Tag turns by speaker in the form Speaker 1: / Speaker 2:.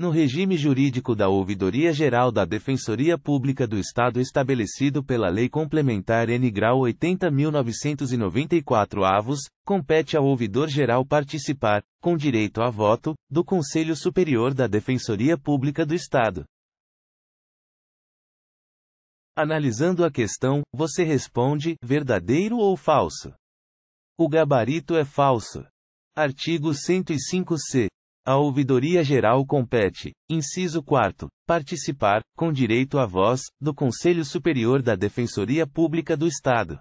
Speaker 1: no regime jurídico da Ouvidoria Geral da Defensoria Pública do Estado estabelecido pela Lei Complementar N. 80.994 avos, compete ao ouvidor geral participar, com direito a voto, do Conselho Superior da Defensoria Pública do Estado. Analisando a questão, você responde: verdadeiro ou falso? O gabarito é falso. Artigo 105-C. A Ouvidoria Geral compete, inciso 4, participar, com direito à voz, do Conselho Superior da Defensoria Pública do Estado.